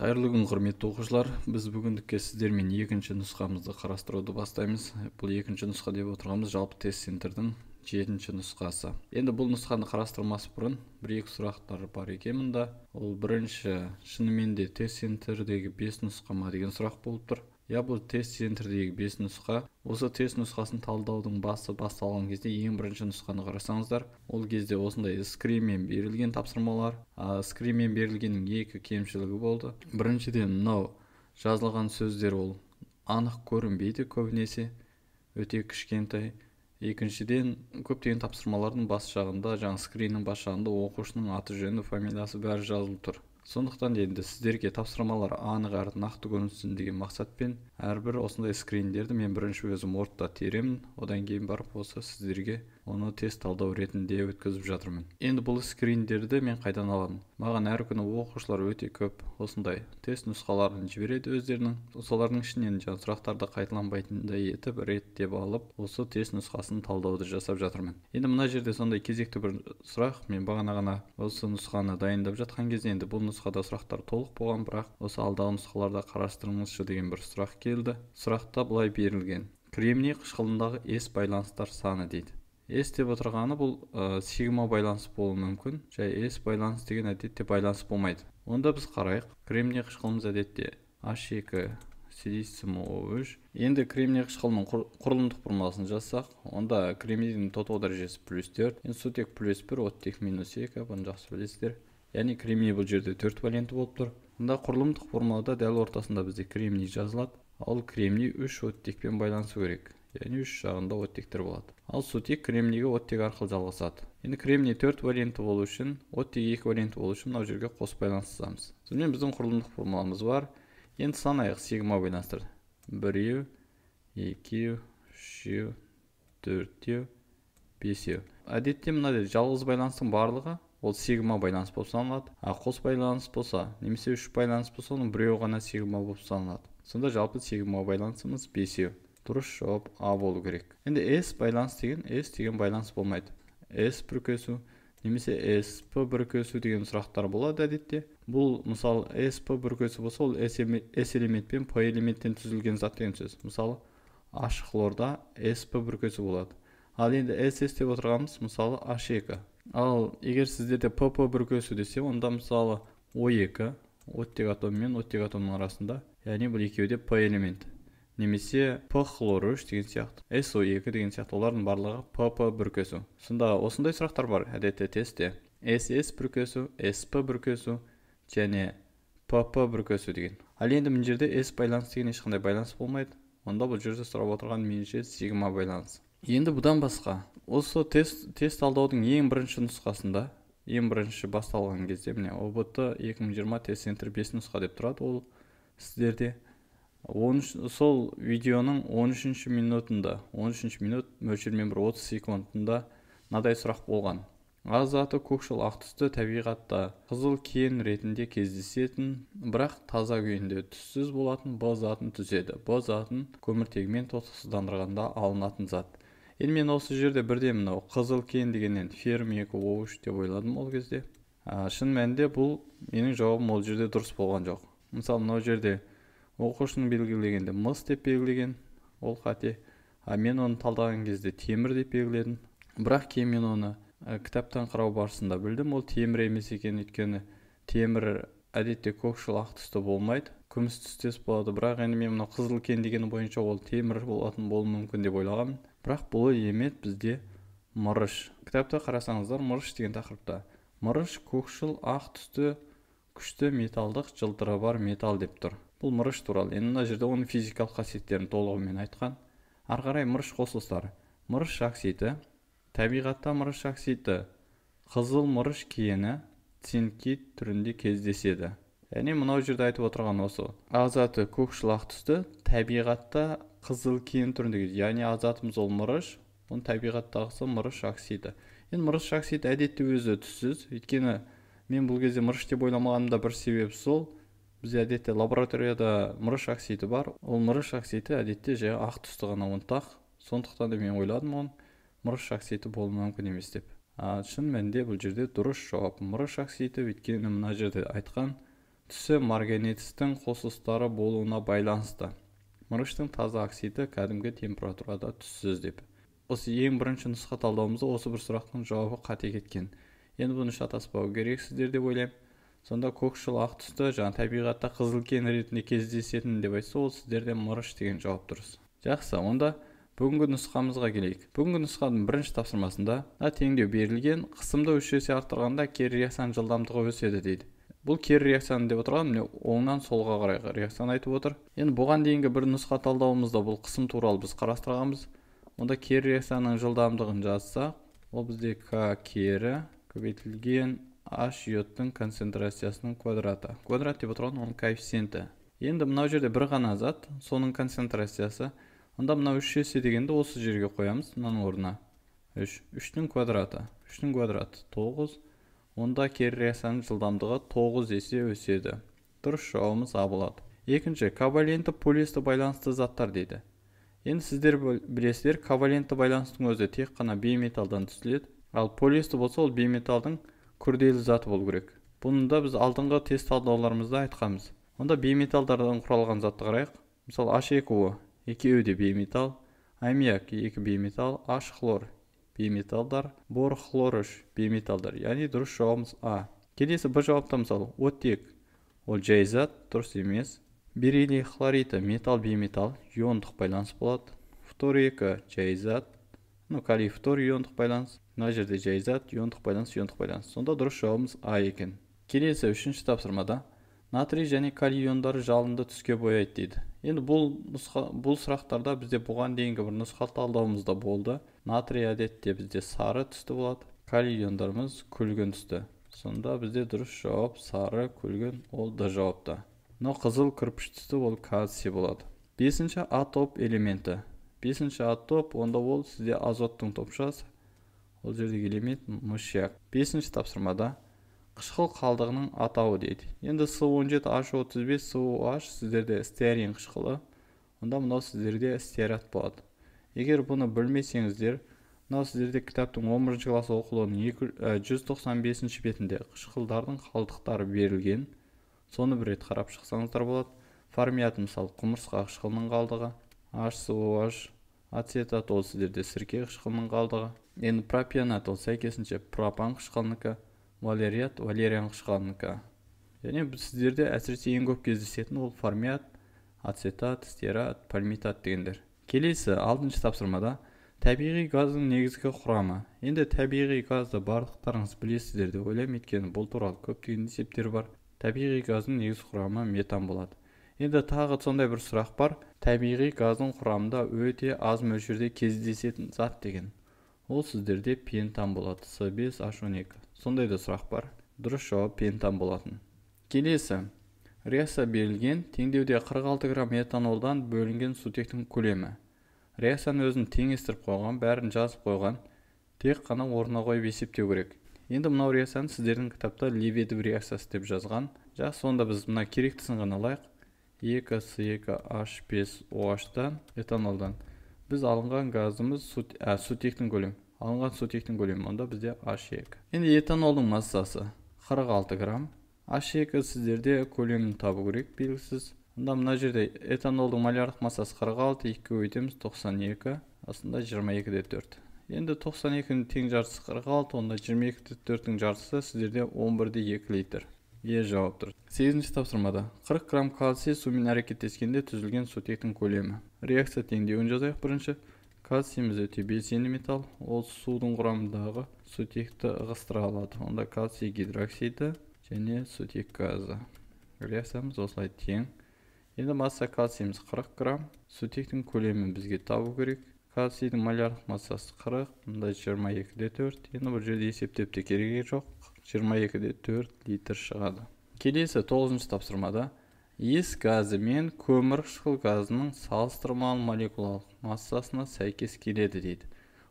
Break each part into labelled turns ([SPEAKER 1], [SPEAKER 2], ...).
[SPEAKER 1] қайырлы күн құрметті оқушылар біз бүгіндікке сіздермен екінші нұсқамызды қарастыруды бастаймыз бұл екінші нұсқа деп отырғанымыз жалпы тест центрдің жетінші нұсқасы енді бұл нұсқаны қарастырмас бұрын бір екі сұрақтар бар екен мұнда ол бірінші шынымен де тест центрдегі бес нұсқа ма деген сұрақ болып тұр бұл тест центрдегі 5 нұсқа. Осы тест нұсқасын талдаудың басы басталған кезде ең бірінші нұсқаны қарасаңыздар, ол кезде осындай скринмен берілген тапсырмалар, скринмен берілгеннің екі кемшілігі болды. Біріншіден мынау жазылған сөздер ол анық көрінбейді көбінесе өте кішкентай екіншіден көптеген тапсырмалардың бас жағында жаңағы скриннің бас жағында оқушының аты жөні фамилиясы бәрі жазылып тұр сондықтан енді сіздерге тапсырмалар анық әрі нақты көрінсін деген мақсатпен әрбір осындай скриндерді мен бірінші өзім ортта теремін одан кейін барып осы сіздерге оны тест талдау ретінде өткізіп жатырмын енді бұл скриндерді мен қайдан аламын маған әр күні оқушылар өте көп осындай тест нұсқаларын жібереді өздерінің солардың ішінен жаңа сұрақтарды қайталанбайтындай етіп реттеп алып осы тест нұсқасын талдауды жасап жатырмын енді мына жерде сондай кезекті бір сұрақ мен бағана ғана осы нұсқаны дайындап жатқан кезде енді бұл нұсқада сұрақтар толық болған бірақ осы алдағы нұсқаларда қарастырыңызшы деген бір сұрақ келді сұрақта былай берілген кремний қышқылындағы ес байланыстар саны дейді s деп отырғаны бұл сигма байланыс болуы мүмкін жай s байланыс деген әдетте байланыс болмайды онда біз қарайық кремний қышқылымыз әдетте h2 силициум о3 енді кремний қышқылының құрылымдық формуласын жазсақ онда кремнийдің тотығу дәрежесі плюс төрт инсутек плюс бір оттек минус екі бұны жақсы білесіздер яғни кремний бұл жерде төрт валенті болып тұр мында құрылымдық формулада дәл ортасында бізде кремний жазылады ал кремний үш оттекпен байланысу керек және үш жағында оттектер болады ал сутек кремнийге оттек арқылы жалғасады енді кремний төрт варианты болу үшін оттек екі варианты болу үшін мынау жерге қос байланыс жазамыз сонымен біздің құрылымдық формуламыз бар енді санайық сигма байланыстыр біреу екеу үшеу төртеу бесеу әдетте мынадай жалғыз байланыстың барлығы ол сигма байланыс болып саналады ал қос байланыс болса немесе үш байланыс болса оның біреуі ғана сигма болып саналады сонда жалпы сигма байланысымыз бесеу дұрыс жауап а болу керек енді S байланыс деген S деген байланыс болмайды с бүркесу немесе sp бүркесу деген сұрақтар болады әдетте бұл мысалы sp бүркесу болса ол S элемент пен п элементтен түзілген зат деген сөз мысалы h хлорда sp бүркесу болады ал енді ss деп отырғанымыз мысалы h2 ал егер сіздерде pp бүркесу десе онда мысалы o2 оттек атомы мен оттек атомның арасында яғни бұл екеуі де п элемент немесе п хлоруш деген сияқты со екі деген сияқты олардың барлығы п-п бүркесу сонда осындай сұрақтар бар әдетте тестте сс бүркесу сп бүркесу және п-п бүркесу деген ал енді мына жерде с байланыс деген ешқандай байланыс болмайды онда бұл жерде сұрап отырған меніңше сигма байланыс енді бұдан басқа осы тест тест талдаудың ең бірінші нұсқасында ең бірінші басталған кезде міне ұбт 2020 тест центр бес нұсқа деп тұрады ол сіздерде 13, сол видеоның 13 минутында 13 минут мөлшермен бір 30 секундында мынадай сұрақ болған аз заты көкшіл ақ түсті табиғатта қызыл кен ретінде кездесетін бірақ таза күйінде түссіз болатын б затын түзеді б затын көміртегімен тотықсыздандырғанда алынатын зат енді мен осы жерде бірден мынау қызыл кен дегеннен ферм екі о деп ойладым ол кезде ә, шын мәнінде бұл менің жауабым ол жерде дұрыс болған жоқ мысалы мынау жерде оқушыны белгілегенде мыс деп белгілеген ол қате а мен оны талдаған кезде темір деп белгіледім бірақ кейін мен оны э, кітаптан қарау барысында білдім ол темір емес екен өйткені темір әдетте көкшіл ақ түсті болмайды күміс түстес болады бірақ енді мен мынау қызыл кен дегені бойынша ол темір болатын болуы мүмкін деп ойлағанмын бірақ бұл емет бізде мырыш кітапта қарасаңыздар мырыш деген тақырыпта мырыш көкшіл ақ түсті күшті металдық жылтыры бар металл деп тұр бұл мырыш туралы енді мына жерде оның физикалық қасиеттерін толығымен айтқан ары қарай мырыш қосылыстары мырыш оксиді табиғатта мырыш оксиді қызыл мырыш кені цинкит түрінде кездеседі яғни мынау жерде айтып отырған осы азаты көкшылақ түсті табиғатта қызыл кен түрінде яғни азатымыз ол мырыш оның табиғаттағысы мырыш оксиді енді мырыш оксиді әдетте өзі түссіз өйткені мен бұл кезде мырыш деп ойламағанымда бір себебі сол бізде әдетте лабораторияда мырыш оксиді бар ол мырыш оксиді әдетте жай ақ түсті ғана ұнтақ сондықтан да мен ойладым оны мырыш оксиді болуы мүмкін емес деп а, шын мәнінде бұл жерде дұрыс жауап мырыш оксиді өйткені мына жерде айтқан түсі марганецтің қосылыстары болуына байланысты мырыштың таза оксиді кәдімгі температурада түссіз деп осы ең бірінші нұсқа талдауымызда осы бір сұрақтың жауабы қате кеткен енді бұны шатаспау керексіздер деп ойлаймын сонда көкшіл ақ түсті жаңа табиғатта кен ретінде кездесетін деп айтса ол сіздерде мырыш деген жауап дұрыс жақсы онда бүгінгі нұсқамызға келейік бүгінгі нұсқаның бірінші тапсырмасында да теңдеу берілген қысымды үш есе арттырғанда кері реакцияның жылдамдығы өседі дейді бұл кері реакцияны деп отырған міне оңнан солға қарай реакцияны айтып отыр енді бұған дейінгі бір нұсқа талдауымызда бұл қысым туралы біз қарастырғанбыз онда кері реакцияның жылдамдығын жазсақ ол бізде к кері көбейтілген h йодтың концентрациясының квадраты квадрат деп отырған оның коэффициенті енді мынау жерде бір ғана зат соның концентрациясы онда мынау үш есе дегенді осы жерге қоямыз мынаның орнына үш үштің квадраты үштің квадраты тоғыз онда кері жылдамдығы тоғыз есе өседі дұрыс жауабымыз а болады екінші ковалентті полисті байланысты заттар дейді енді сіздер білесіздер ковалентті байланыстың өзі тек қана бейметалдан түзіледі ал полисті болса ол бейметалдың күрделі заты болу керек бұны да біз алдыңғы тест талдауларымызда айтқанбыз онда бейметалдардан құралған затты қарайық мысалы H2O екеуі де бейметал аммиак екі бейметал H хлор бейметалдар бор хлор үш бейметалдар яғни дұрыс жауабымыз А келесі бір жауапта мысалы оттек ол жай зат дұрыс емес берилий хлориді металл бейметал иондық байланыс болады фтор екі жай зат ну калий фтор иондық байланыс мына жерде жай зат иондық байланыс иондық байланыс сонда дұрыс жауабымыз а екен келесі үшінші тапсырмада натрий және калий иондары жалынды түске бояйды дейді енді бұл нұсқа бұл сұрақтарда бізде бұған дейінгі бір нұсқа да болды натрий әдетте бізде сары түсті болады калий иондарымыз күлгін түсті сонда бізде дұрыс жауап сары күлгін ол д жауапта мынау қызыл кірпіш түсті ол кальций болады бесінші топ элементі бесінші атоп онда ол сізде азоттың топшасы бұл жердегі элемент мышьяк бесінші тапсырмада қышқыл қалдығының атауы дейді енді с 17 h 35 аш сіздерде стеарин қышқылы онда мынау сіздерде стеарат болады егер бұны білмесеңіздер мынау сіздерде кітаптың 11 класс оқылуының 195 бетінде қышқылдардың қалдықтары берілген соны бір рет қарап шықсаңыздар болады формиат мысалы құмырсқа қышқылының қалдығы аш ацетат ол сіздерде сірке қышқылының қалдығы енді пропионат ол сәйкесінше пропан қышқылыныкі валериат валериан қышқылыныкі және сіздерде әсіресе ең көп кездесетін ол формиат ацетат стерат пальмитат дегендер келесі алтыншы тапсырмада табиғи газдың негізгі құрамы енді табиғи газды барлықтарыңыз білесіздер деп ойлаймын өйткені бұл туралы көптеген есептер бар табиғи газдың негізгі құрамы метан болады енді тағы сондай бір сұрақ бар табиғи газдың құрамында өте аз мөлшерде кездесетін зат деген ол сіздерде пентам болады с5 h12 сондай да сұрақ бар дұрыс жауап пентам болатын келесі реакция берілген теңдеуде 46 грамм этанолдан бөлінген сутектің көлемі реакцияны өзін теңестіріп қойған бәрін жазып қойған тек қана орнына қойып есептеу керек енді мынау реакцияны сіздердің кітапта лебедев реакциясы деп жазған жақсы онда біз мына керектісін ғана алайық екі с екі аш бес оаштан этанолдан біз алынған газымыз сут, ә, сутектің көлемі алынған сутектің көлемі онда бізде h2 енді этанолдың массасы 46 грамм h2 сіздерде көлемін табу керек белгісіз онда мына жерде этанолдың малярлық массасы 46 2 өйтеміз 92 астында 22 де 4 енді 92-нің тең жартысы 46 онда 22 де 4-тің жартысы сіздерде 11 де 2 литр е жауап тұр сегізінші тапсырмада 40 грамм калций сумен әрекеттескенде түзілген сутектің көлемі реакция теңдеуін жазайық бірінші өте белсенді металл, ол судың құрамындағы сутекті ығыстыра алады онда кальций гидроксиді және сутек газы реакциямыз осылай тең енді масса кальцийіміз 40 грамм сутектің көлемін бізге табу керек кальцийдің малярлық массасы 40 мында 22 де 4 енді бұл жерде есептеп те керегі жоқ 22 де 4 литр шығады келесі 9 тапсырмада иіс газы мен көмір қышқыл газының салыстырмалы молекулалық массасына сәйкес келеді дейді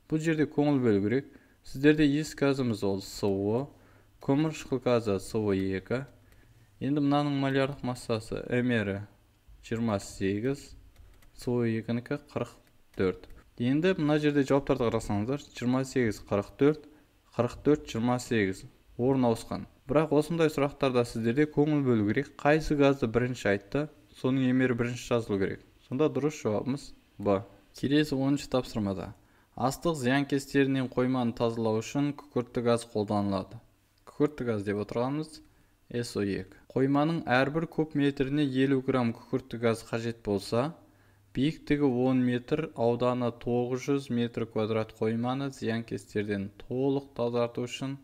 [SPEAKER 1] бұл жерде көңіл бөлу керек сіздерде иіс газымыз ол со көмір қышқыл газы со2 енді мынаның малярлық массасы мр 28 со2-нікі 44 енді мына жерде жауаптарды қарасаңыздар 28 44 44 28 орын ауысқан бірақ осындай сұрақтарда сіздерде көңіл бөлу керек қайсы газды бірінші айтты соның емері бірінші жазылу керек сонда дұрыс жауабымыз б келесі оныншы тапсырмада астық зиянкестерінен қойманы тазалау үшін күкіртті газ қолданылады күкіртті газ деп отырғанымыз со2 қойманың әрбір куб метріне 50 грамм күкіртті газ қажет болса биіктігі 10 метр ауданы 900 метр квадрат қойманы зиянкестерден толық тазарту үшін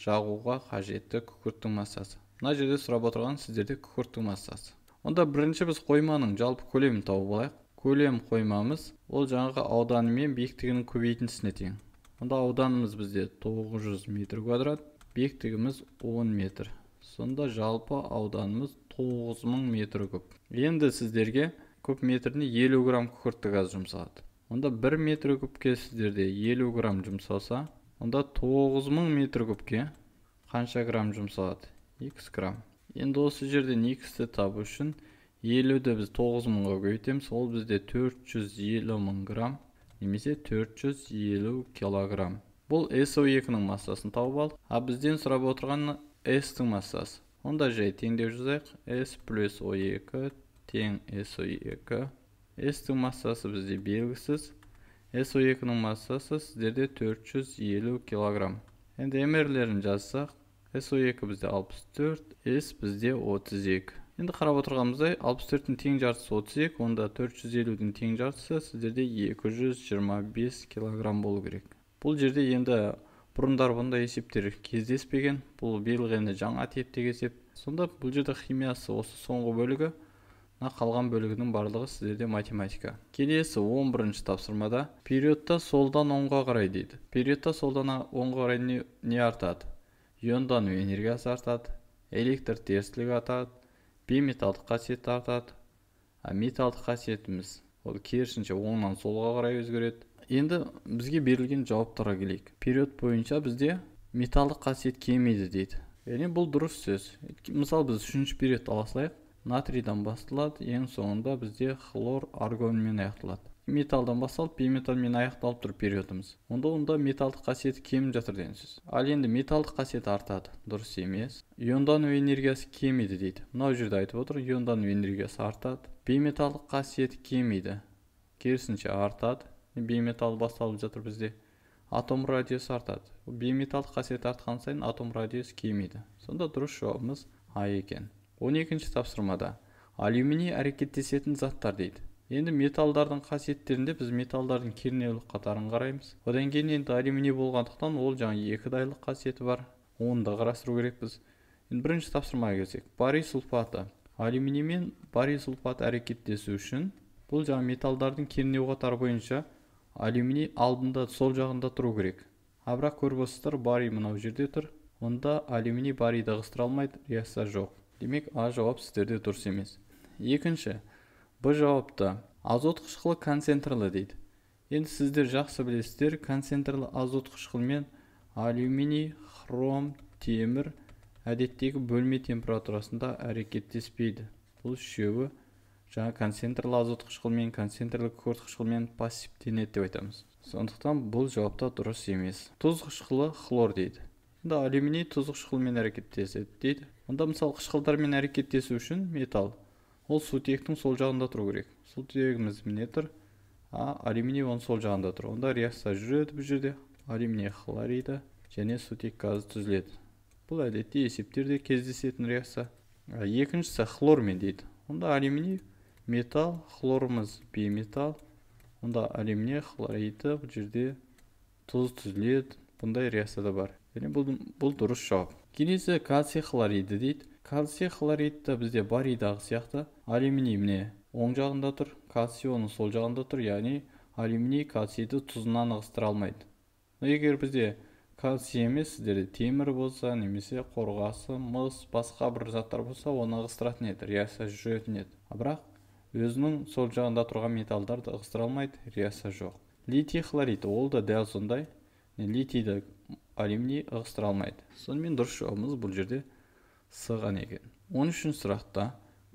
[SPEAKER 1] жағуға қажетті күкірттің массасы мына жерде сұрап отырған сіздерде күкірттің массасы онда бірінші біз қойманың жалпы көлемін тауып алайық көлем қоймамыз ол жаңағы ауданы мен биіктігінің көбейтіндісіне тең онда ауданымыз бізде 900 метр квадрат биіктігіміз 10 метр сонда жалпы ауданымыз 9000 метр куб енді сіздерге көп метріне 50 грамм күкіртті газ жұмсалады онда 1 метр кубке сіздерде 50 грамм жұмсалса онда 9000 метр кубке қанша грамм жұмсалады x грамм енді осы жерден x-ті табу үшін елуді біз 9000-ға көбейтеміз ол бізде 450 грамм немесе 450 килограмм бұл SO2-нің массасын тауып алдық а бізден сұрап отырған S-тің массасы онда жай теңдеу жұзайық. S плюс O2 тең SO2 S-тің массасы бізде белгісіз SO2 ның массасы сіздерде 450 кг. Енді мр-лерін жазсақ, SO2 бізде 64, S бізде 32. Енді қарап отырғамыздай, 64-тің тең жартысы 32, онда 450-дің тең жартысы сіздерде 225 кг болу керек. Бұл жерде енді бұрындар бұнда есептер кездеспеген. Бұл белгені жаңа типтегі есеп. Сонда бұл жерде химиясы осы соңғы бөлігі мына қалған бөлігінің барлығы сіздерде математика келесі 11 бірінші тапсырмада периодта солдан оңға қарай дейді периодта солдан оңға қарай не, не артады иондану энергиясы артады электр терістілігі артады бейметалдық қасиеті артады а металдық қасиетіміз ол керісінше оңнан солға қарай өзгереді енді бізге берілген жауаптарға келейік период бойынша бізде металдық қасиет кемиді дейді яғни бұл дұрыс сөз мысалы біз үшінші периодты ала салайық натрийдан басталады ең соңында бізде хлор аргонмен аяқталады металдан басталып бейметалмен аяқталып тұр периодымыз онда онда металдық қасиеті кеміп жатыр сөз ал енді металдық қасиеті артады дұрыс емес иондану энергиясы кемиді дейді мынау жерде айтып отыр иондану энергиясы артады бейметалдық қасиеті кемиді керісінше артады бейметал басталып жатыр бізде атом радиусы артады бейметалдық қасиеті артқан сайын атом радиусы кемиді сонда дұрыс жауабымыз а екен он екінші тапсырмада алюминий әрекеттесетін заттар дейді енді металдардың қасиеттерінде біз металдардың кернеулік қатарын қараймыз одан кейін енді алюминий болғандықтан ол жаңа екі дайлық қасиеті бар оны да қарастыру керекпіз енді бірінші тапсырмаға келсек барий сульфаты. алюминий мен барий сулфат әрекеттесу үшін бұл жаңағы металдардың кернеу қатары бойынша алюминий алдында сол жағында тұру керек а бірақ көріп отырсыздар барий мынау жерде тұр онда алюминий барийді ығыстыра алмайды реакция жоқ демек а жауап сіздерде дұрыс емес екінші б жауапта азот қышқылы концентрлі дейді енді сіздер жақсы білесіздер концентрлі азот қышқылымен алюминий хром темір әдеттегі бөлме температурасында әрекеттеспейді бұл үшеуі жаңа концентрлі азот қышқылмен концентрлі күкірт қышқылмен пассивтенеді деп айтамыз сондықтан бұл жауапта дұрыс емес тұз қышқылы хлор дейді да алюминий тұздық шұғылмен әрекеттеседі дейді онда мысалы қышқылдармен әрекеттесу үшін металл ол сутектің сол жағында тұру керек сутегіміз міне тұр а алюминий оның сол жағында тұр онда реакция жүреді бұл жерде алюминий хлориді және сутек газы түзіледі бұл әдетте есептерде кездесетін реакция екіншісі хлормен дейді онда алюминий металл хлорымыз бейметалл онда алюминий хлориді бұл жерде тұз түзіледі бұндай реакция да бар бұл, бұл дұрыс жауап келесі кальций хлориді дейді кальций хлоридті бізде барийдағы сияқты алюминий міне оң жағында тұр кальций оның сол жағында тұр яғни алюминий кальцийді тұзынан ығыстыра алмайды но егер бізде кальций емес сіздерде темір болса немесе қорғасы мыс басқа бір заттар болса оны ығыстыратын еді реакция жүретін еді а бірақ өзінің сол жағында тұрған металдарды ығыстыра алмайды реакция жоқ литий хлорид ол да дәл сондай литийді алюминий ығыстыра алмайды сонымен дұрыс жауабымыз бұл жерде ғана екен он үшінші сұрақта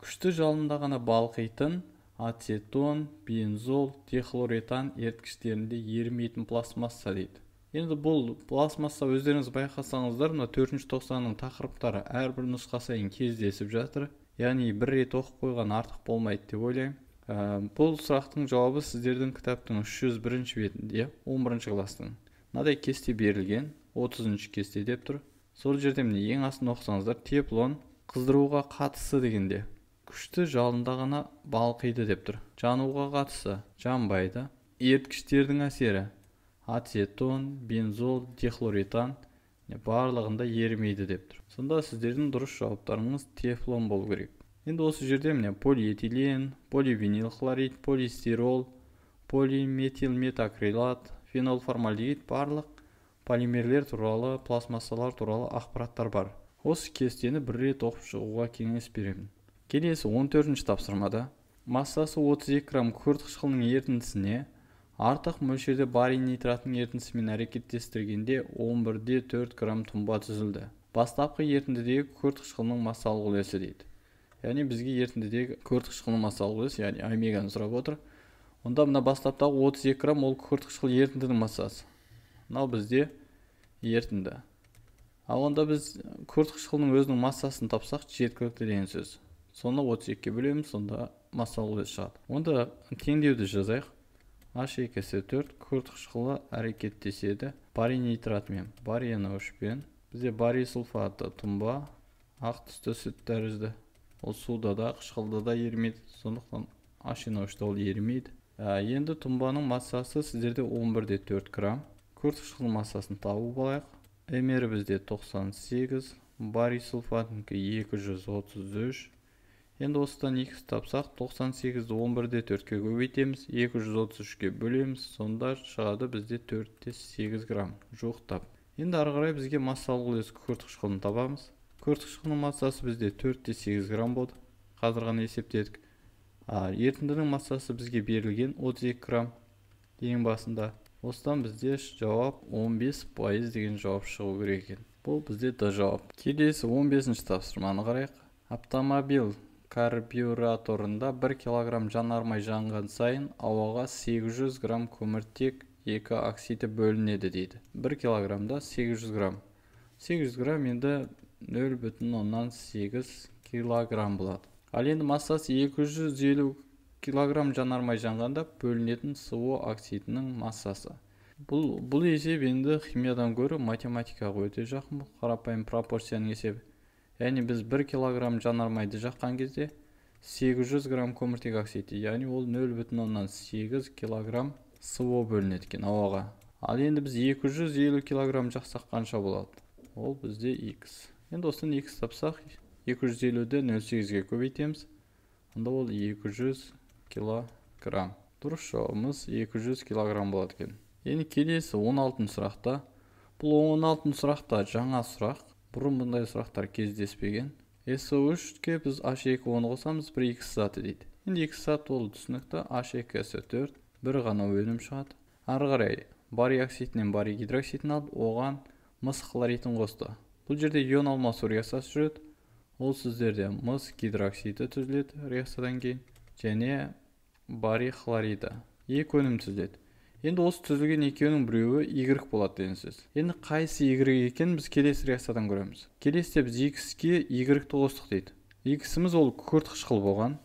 [SPEAKER 1] күшті жалында ғана балқитын ацетон бензол дихлоретан еріткіштерінде ерімейтін пластмасса дейді енді бұл пластмасса өздеріңіз байқасаңыздар мына төртінші тоқсанның тақырыптары әрбір нұсқа сайын кездесіп жатыр яғни бір рет оқып қойған артық болмайды деп ойлаймын ә, бұл сұрақтың жауабы сіздердің кітаптың бірінші бетінде бірінші класстың мынадай кесте берілген 30 кесте деп тұр сол жерде міне ең астын оқысаңыздар теплон қыздыруға қатысы дегенде күшті жалында ғана балқиды деп тұр жануға қатысы жанбайды еріткіштердің әсері ацетон бензол дихлоретан барлығында ерімейді деп тұр сонда сіздердің дұрыс жауаптарыңыз тефлон болу керек енді осы жерде міне полиэтилен поливинил хлорид полистирол полиметилметакрилат фенолформальдегид барлық полимерлер туралы пластмассалар туралы ақпараттар бар осы кестені бір рет оқып шығуға кеңес беремін келесі 14 төртінші тапсырмада массасы 32 грамм күкірт қышқылының ерітіндісіне артық мөлшерде барий нитратының ерітіндісімен әрекеттестіргенде 11-де 4 грамм тұнба түзілді бастапқы ерітіндідегі күкірт қышқылының массалық үлесі дейді яғни бізге ерітіндідегі күкірт қышқылының массалық үлесі яғни омеганы сұрап отыр онда мына бастаптағы 32 грамм ол күкірт қышқыл ерітіндінің массасы мынау бізде ертінді. ал онда біз күкірт қышқылының өзінің массасын тапсақ жеткілікті деген сөз соны 32-ге бөлеміз сонда масса ол шығады онда теңдеуді жазайық h 2 s 4 күкірт қышқылы әрекеттеседі барий нитратымен, нитратмен барияны үшпен бізде барий сульфаты тұнба ақ түсті сүт тәрізді ол суда да қышқылда да ерімейді сондықтан h үште ол ерімейді Ә, енді тұмбаның массасы сіздерде 11 де 4 грамм күрт массасын табу болайық. мр бізде 98 барий сульфатынікі 233 енді осыдан x тапсақ 98-ді 11 де 4-ке көбейтеміз 233 ке бөлеміз сонда шығады бізде 4 те 8 грамм жуықтап енді ары қарай бізге массалық үлес күкірт қышқылын табамыз күкірт қышқылының массасы бізде 4 те 8 грамм болды қазір есептедік ерітіндінің массасы бізге берілген 32 грамм ең басында осыдан бізде жауап 15 пайыз деген жауап шығу керек екен бұл бізде д жауап келесі 15-ші тапсырманы қарайық автомобиль карбюраторында 1 килограмм жанармай жанған сайын ауаға 800 грамм көміртек екі оксиді бөлінеді дейді 1 килограммда 800 грамм 800 грамм енді 0,8 килограмм болады ал енді массасы 250 кг жанармай жанғанда бөлінетін СО оксидінің массасы бұл, бұл есеп енді химиядан гөрі математикаға өте жақын қарапайым пропорцияның есебі яғни біз 1 килограмм жанармайды жаққан кезде 800 грамм көміртек оксиді яғни ол 0,8 килограмм со бөлінеді екен ауаға ал енді біз 250 килограмм жақсақ қанша болады ол бізде x енді осыдан x тапсақ 250-ді 0,8-ге көбейтеміз. Онда ол 200 килограмм. Дұрыс жауабымыз 200 килограмм болады екен. Енді келесі 16 сұрақта. Бұл 16 сұрақта жаңа сұрақ. Бұрын бұндай сұрақтар кездеспеген. SO3-ке біз H2O-ны қосамыз, бір x заты дейді. Енді x зат ол түсінікті H2SO4, бір ғана өнім шығады. Ары қарай барий оксидінен барий гидроксидін алып, оған мыс хлоритін қосты. Бұл жерде ион алмасу реакциясы жүреді ол сіздерде мыс гидроксиді түзіледі реакциядан кейін және барий хлориді екі өнім түзіледі енді осы түзілген екеуінің біреуі y болады деген сөз енді қайсы y екенін біз келесі реакциядан көреміз келесіде біз x-ке y қостық дейді иксіміз ол күкірт қышқыл болған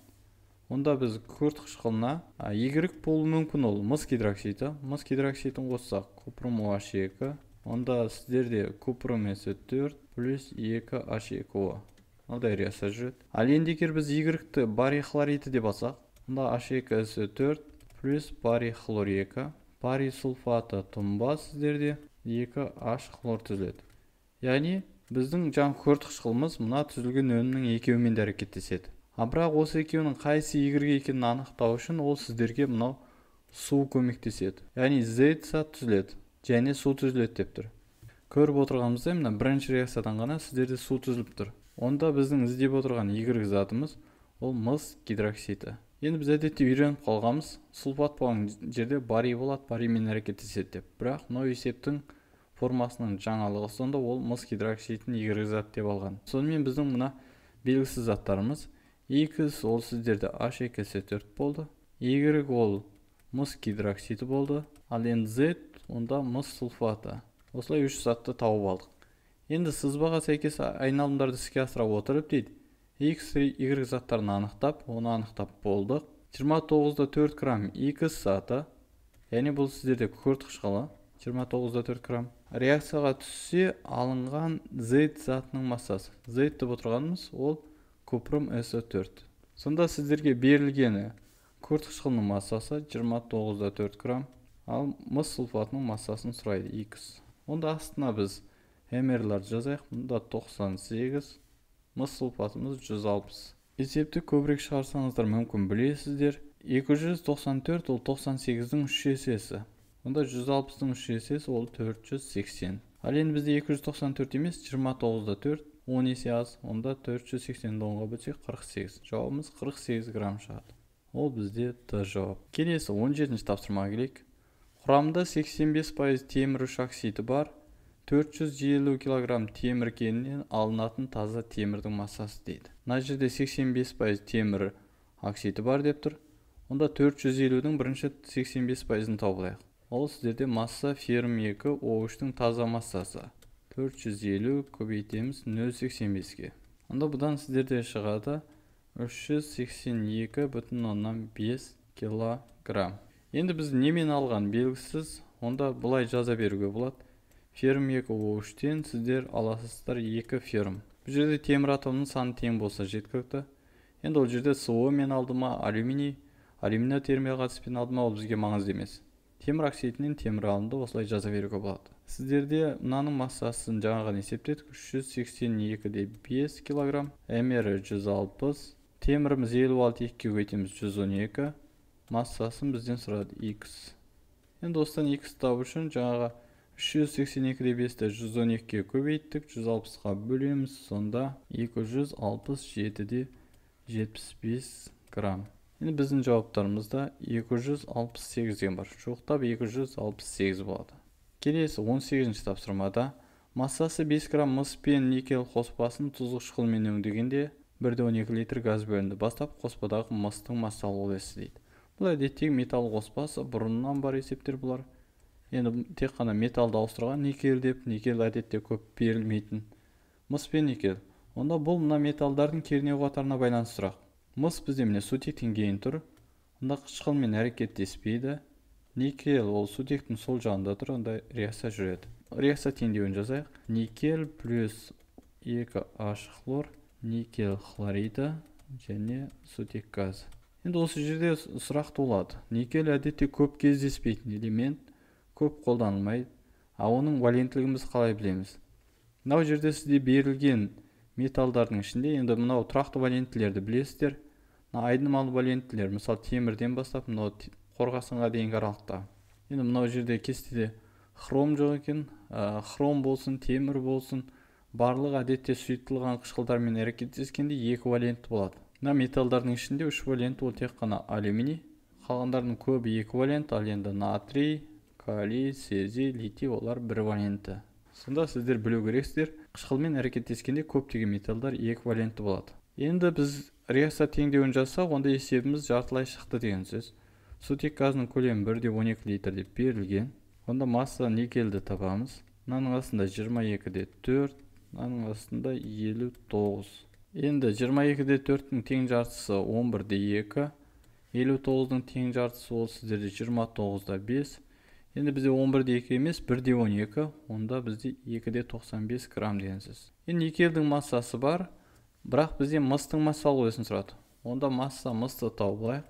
[SPEAKER 1] онда біз күкірт қышқылына y болуы мүмкін ол мыс гидроксиді мыс гидроксидін қоссақ купрум oh екі онда сіздерде купрум с 4 плюс екі аш екі о ал реакция жүреді ал енді егер біз y-ті барий хлориді деп алсақ онда H2SO4 плюс барий хлор 2 барий сульфаты тұнба сіздерде 2H хлор түзіледі яғни біздің күкірт қышқылымыз мына түзілген өнімнің екеуімен де әрекеттеседі ал бірақ осы екеуінің қайсысы y екенін анықтау үшін ол сіздерге мынау су көмектеседі яғни z зат түзіледі және су түзіледі деп тұр көріп отырғанымыздай мына бірінші реакциядан ғана сіздерде су түзіліп тұр онда біздің іздеп отырған игілік затымыз ол мыс гидроксиді енді біз әдетте үйреніп қалғанбыз сульфат болған жерде барий болады бариймен әрекеттеседі деп бірақ мынау есептің формасының жаңалығы сонда ол мыс гидроксидін игілік зат деп алған сонымен біздің мына белгісіз заттарымыз x ол сіздерде h 2 с болды y ол мыс гидроксиді болды ал енді z онда мыс сульфаты осылай үш затты тауып алдық енді сызбаға сәйкес айналымдарды іске асыра отырып дейді x y заттарын анықтап оны анықтап болдық 29-да 4 грамм x заты яғни бұл сіздерде күкірт қышқылы 29-да 4 грамм реакцияға түссе алынған z затының массасы z деп отырғанымыз ол купрум со4 сонда сіздерге берілгені күкірт қышқылының массасы 29-да 4 грамм ал мыс сульфатының массасын сұрайды x онда астына біз MR-ларды жазайық мұнда 98 мыс сұлпатымыз 160 есепті көбірек шығарсаңыздар мүмкін білесіздер 294 ол 98-дің үш есесі Мұнда 160-дың үш есесі ол 480 ал енді бізде 294 емес 29-да 4 10 есе аз онда 480-ді оңға 48 жауабымыз 48 грамм шығады ол бізде Т жауап келесі 17 ші тапсырмаға келейік құрамында 85% темір үш оксиді бар 450 килограмм кг темір кенінен алынатын таза темірдің массасы дейді мына жерде 85% темір оксиді бар деп тұр онда 450-дің бірінші 85 ын табылайық ол сіздерде масса ферм 2 О3-тің таза массасы 450 көбейтеміз 085 ке онда бұдан сіздерде шығады 382 бүтін оннан 5 килограмм енді біз немен алған белгісіз онда былай жаза беруге болады ферм екі о үштен сіздер аласыздар екі ферм. Бұл жерде темір атомның саны тең болса жеткілікті. Енді ол жерде СО мен алдыма алюминий, алюминий термия қатыспен алдыма ол бізге маңызды емес. Темір оксидінен темір алынды осылай жаза беруге болады. Сіздерде мынаның массасын жаңадан есептедік 382 де 5 килограмм, мр 160, теміріміз 56 жүз он 112, массасын бізден сұрады x. Енді осыдан x табу үшін жаңағы 382-де ті 112 ке көбейттік, 160-қа бөлеміз, сонда 267-де 75 грамм. Енді біздің жауаптарымызда 268 бар. Жоқтап 268 болады. Келесі 18-ші тапсырмада массасы 5 грамм мыс пен никел қоспасын тұзық шықылмен өңдегенде 1-12 литр газ бөлінді. Бастап қоспадағы мыстың массалық үлесі дейді. Бұл әдеттегі металл қоспасы бұрыннан бар есептер бұлар енді тек қана металды ауыстырған никель деп никель әдетте көп берілмейтін мыс пен никель онда бұл мына металдардың кернеу қатарына байланысты сұрақ мыс бізде міне сутектің кейін тұр онда қышқылмен әрекеттеспейді никель ол сутектің сол жағында тұр онда реакция жүреді реакция теңдеуін жазайық. никель плюс екі аш хлор никель хлориді және сутек газы енді осы жерде сұрақ туылады никель әдетте көп кездеспейтін элемент көп қолданылмайды ал оның валенттілігін біз қалай білеміз мынау жерде сізде берілген металдардың ішінде енді мынау тұрақты валенттілерді білесіздер мына айнымалы валенттілер мысалы темірден бастап мынау қорғасынға дейінгі аралықта енді мынау жерде кестеде хром жоқ екен хром болсын темір болсын барлық әдетте сұйытылған қышқылдармен әрекеттескенде екі валентті болады мына металдардың ішінде үш валент ол тек қана алюминий қалғандарының көбі екі валент ал енді натрий калий сези литий олар бір валентті сонда сіздер білу керексіздер қышқылмен әрекеттескенде көптеген металдар екі валентті болады енді біз реакция теңдеуін жасақ онда есебіміз жартылай шықты деген сөз сутек газының көлемі бір де он екі литр деп берілген онда масса никельді табамыз мынаның астында жиырма екі де төрт мынаның астында елу тоғыз енді жиырма екі де төрттің тең жартысы он бір де екі елу тоғыздың тең жартысы ол сіздерде жиырма тоғыз да бес енді бізде 11 де 2 емес 1 де 12 онда бізде 2 де 95 грамм деген сөз енді елдің массасы бар бірақ бізде мыстың массалығын сұрады онда масса мысты тауып бұлай.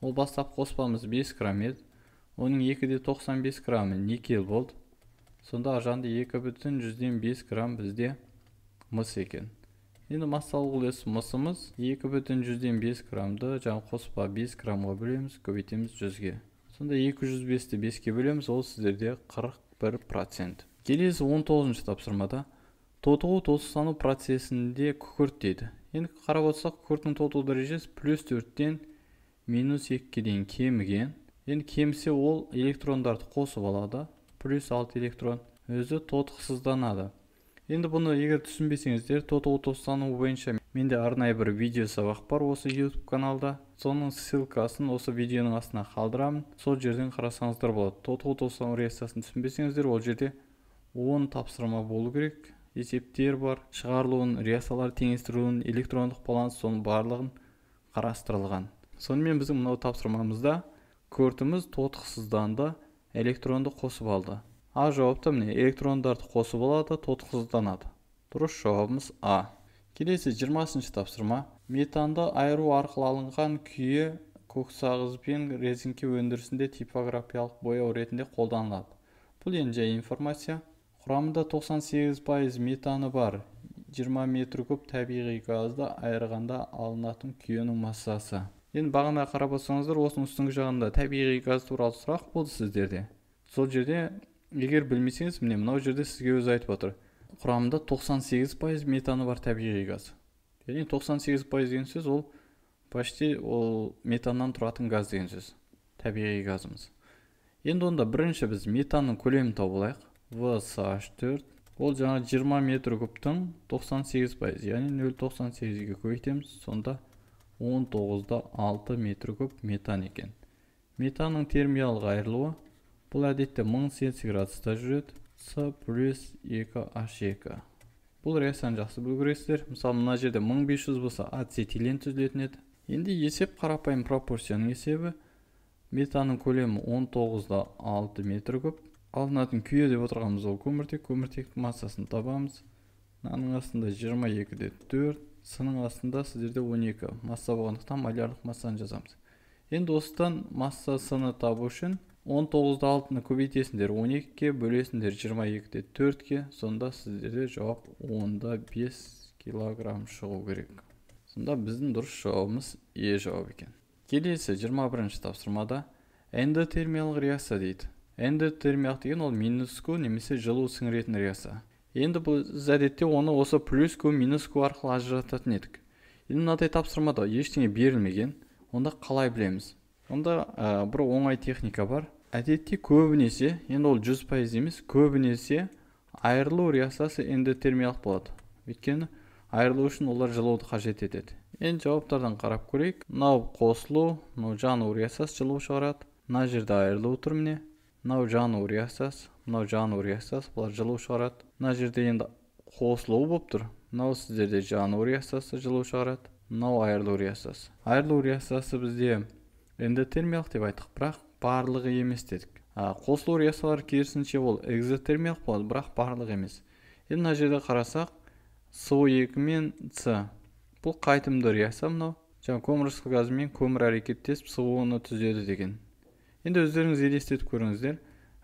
[SPEAKER 1] ол бастап қоспамыз 5 грамм еді оның 2 де 95 граммы никель болды сонда аржанды 2 бүтін жүзден 5 грамм бізде мыс екен енді массалық үлес мысымыз 2 бүтін жүзден 5 граммды жаң қоспа 5 граммға бөлеміз көбейтеміз 100-ге сонда 205-ті 5-ке бөлеміз ол сіздерде 41 процент келесі 19-шы тапсырмада тотығу тотыстану процесінде күкірт дейді енді қарап отырсақ күкірттің тотығу дәрежесі плюс төрттен минус екіге дейін кеміген енді кемсе ол электрондарды қосып алады плюс алты электрон өзі тотықсызданады енді бұны егер түсінбесеңіздер тотығу тотыстану бойынша менде арнайы бір видео сабақ бар осы YouTube каналда соның ссылкасын осы видеоның астына қалдырамын сол жерден қарасаңыздар болады тотығу тосылам реакциясын түсінбесеңіздер ол жерде 10 тапсырма болу керек есептер бар шығарылуын реакциялар теңестірілуін электрондық баланс соның барлығын қарастырылған сонымен біздің мынау тапсырмамызда көртіміз тотықсызданды электронды қосып алды а жауапта міне электрондарды қосып алады тотықсызданады дұрыс жауабымыз а келесі жиырмасыншы тапсырма метанды айыру арқылы алынған күйі көксағызбен резеңке өндірісінде типографиялық бояу ретінде қолданылады бұл енді информация құрамында 98% метаны бар 20 метр куб табиғи газды айырғанда алынатын күйенің массасы енді бағана қарап отырсаңыздар осының үстіңгі жағында табиғи газ туралы сұрақ болды сіздерде сол жерде егер білмесеңіз міне мынау жерде сізге өзі айтып отыр құрамында 98% метаны бар табиғи газ яғни 98% деген сөз ол почти ол метаннан тұратын газ деген сөз табиғи газымыз енді онда бірінші біз метанның көлемін тауып алайық vsh4 ол жаңа 20 метр кубтың 98 пайыз яғни 0,98-ге көбейтеміз сонда 19-да 6 метр куб метан екен метанның термиялық айырылуы бұл әдетте 1800 градуста жүреді c плюс 2h2 бұл реакцияны жақсы күресілер мысалы мына жерде 1500 болса ацетилен түзілетін еді енді есеп қарапайым пропорцияның есебі метаның көлемі 19-да 6 метр көп алынатын күйе деп отырғанымыз ол көміртек көміртек массасын табамыз мынаның астында 22-де 4 сының астында сіздерде 12 масса болғандықтан малярлық массаны жазамыз енді осыдан масса сыны табу үшін он тоғызды алтыны көбейтесіңдер он екіге бөлесіңдер жиырма екіде төртке сонда сіздерде жауап онда бес килограмм шығу керек сонда біздің дұрыс жауабымыз е жауап екен келесі жиырма бірінші тапсырмада эндотермиялық реакция дейді эндотермиялық деген ол минус ку немесе жылу сіңіретін реакция енді біз әдетте оны осы плюс ку минус ку арқылы ажырататын едік енді мынадай тапсырмада ештеңе берілмеген онда қалай білеміз онда ә, бір оңай техника бар әдетте көбінесе енді ол жүз пайыз емес көбінесе айырылу реакциясы эндотермиялық болады өйткені айырылу үшін олар жылуды қажет етеді енді жауаптардан қарап көрейік мынау қосылу мынау жану реакциясы жылу шығарады мына жерде айырылу тұр міне мынау жану реакциясы мынау жану реакциясы бұлар жылу шығарады мына жерде енді қосылу болып тұр мынау сіздерде жану реакциясы жылу шығарады мынау айырылу реакциясы айырылу реакциясы бізде эндотермиялық деп айттық бірақ барлығы емес дедік қосылу реакциялар керісінше ол экзотермиялық болады бірақ барлығы емес енді мына жерде қарасақ со екі мен с бұл қайтымды реакция мынау жаңағы көмірқышқыл газымен көмір әрекеттесіп соны түзеді деген енді өздеріңіз елестетіп көріңіздер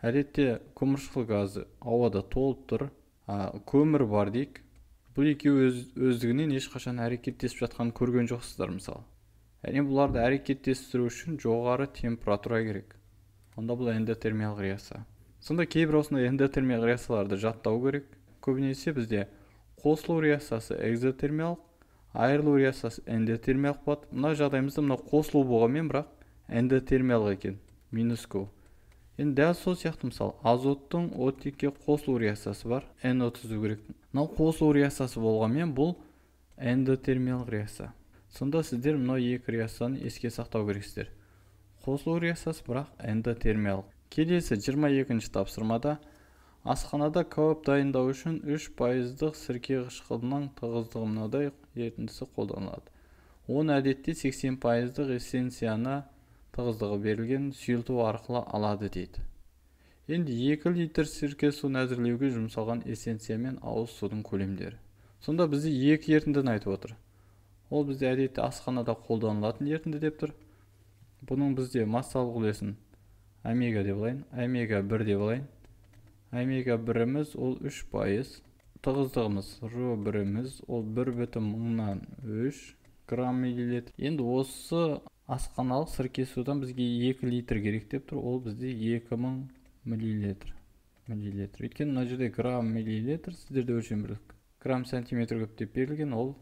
[SPEAKER 1] әдетте көмірқышқыл газы ауада толып тұр а, көмір бар дейік бұл екеуі өз, өздігінен ешқашан әрекеттесіп жатқанын көрген жоқсыздар мысалы Әне бұларды әрекеттестіру үшін жоғары температура керек онда бұл эндотермиялық реакция сонда кейбір осындай эндотермиялық реакцияларды жаттау керек көбінесе бізде қосылу реакциясы экзотермиялық айырылу реакциясы эндотермиялық болады мына жағдайымызда мына қосылу болғанмен бірақ эндотермиялық екен минус q енді дәл сол сияқты мысалы азоттың оттекке қосылу реакциясы бар но түзу керек Мына қосылу реакциясы болғанмен бұл эндотермиялық реакция сонда сіздер мынау екі реакцияны еске сақтау керексіздер қосылу реакциясы бірақ эндотермиялық келесі 22-ші тапсырмада асханада кәуап дайындау үшін 3 пайыздық сірке қышқылының тығыздығы мынадай ерітіндісі қолданылады оны әдетте 80 пайыздық эссенцияны тығыздығы берілген сұйылту арқылы алады дейді енді 2 литр сірке суын әзірлеуге жұмсалған эссенция мен ауыз судың көлемдері сонда бізде екі ерітіндіні айтып отыр ол бізде әдетте асханада қолданылатын ерітінді деп тұр бұның бізде массалық үлесін омега деп алайын омега 1 деп алайын омега біріміз ол 3 пайыз тығыздығымыз ро біріміз ол бір бүтін мыңнан үш грамм миллилитр енді осы асханалық сірке судан бізге 2 литр керек деп тұр ол бізде 2000 миллилитр миллилитр өйткені мына жерде грамм миллилитр сіздерде өлшем бірлік грамм сантиметр көп деп берілген ол